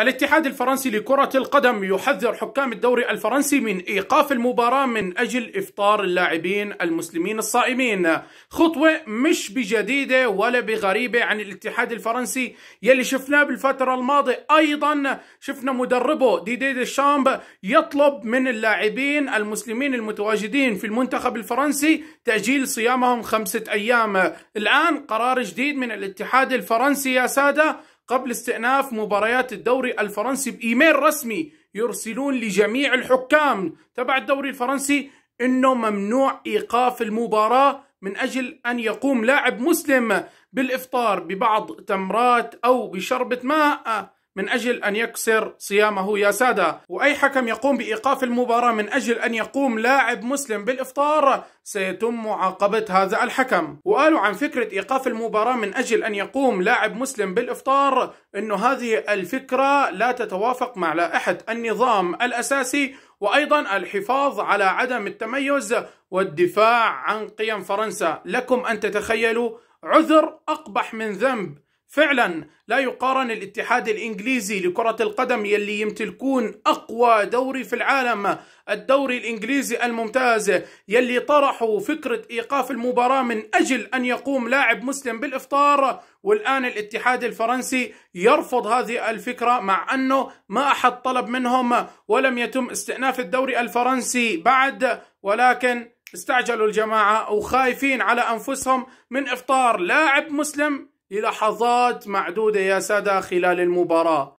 الاتحاد الفرنسي لكرة القدم يحذر حكام الدوري الفرنسي من إيقاف المباراة من أجل إفطار اللاعبين المسلمين الصائمين خطوة مش بجديدة ولا بغريبة عن الاتحاد الفرنسي يلي شفناه بالفترة الماضية أيضا شفنا مدربه ديدي دي, دي الشامب يطلب من اللاعبين المسلمين المتواجدين في المنتخب الفرنسي تأجيل صيامهم خمسة أيام الآن قرار جديد من الاتحاد الفرنسي يا سادة قبل استئناف مباريات الدوري الفرنسي بإيميل رسمي يرسلون لجميع الحكام تبع الدوري الفرنسي أنه ممنوع إيقاف المباراة من أجل أن يقوم لاعب مسلم بالإفطار ببعض تمرات أو بشربة ماء من أجل أن يكسر صيامه يا سادة وأي حكم يقوم بإيقاف المباراة من أجل أن يقوم لاعب مسلم بالإفطار سيتم معاقبة هذا الحكم وقالوا عن فكرة إيقاف المباراة من أجل أن يقوم لاعب مسلم بالإفطار أنه هذه الفكرة لا تتوافق مع لائحة النظام الأساسي وأيضا الحفاظ على عدم التميز والدفاع عن قيم فرنسا لكم أن تتخيلوا عذر أقبح من ذنب فعلا لا يقارن الاتحاد الانجليزي لكرة القدم يلي يمتلكون اقوى دوري في العالم الدوري الانجليزي الممتاز يلي طرحوا فكرة ايقاف المباراة من اجل ان يقوم لاعب مسلم بالافطار والان الاتحاد الفرنسي يرفض هذه الفكرة مع انه ما احد طلب منهم ولم يتم استئناف الدوري الفرنسي بعد ولكن استعجلوا الجماعة وخايفين على انفسهم من افطار لاعب مسلم لحظات معدودة يا سادة خلال المباراة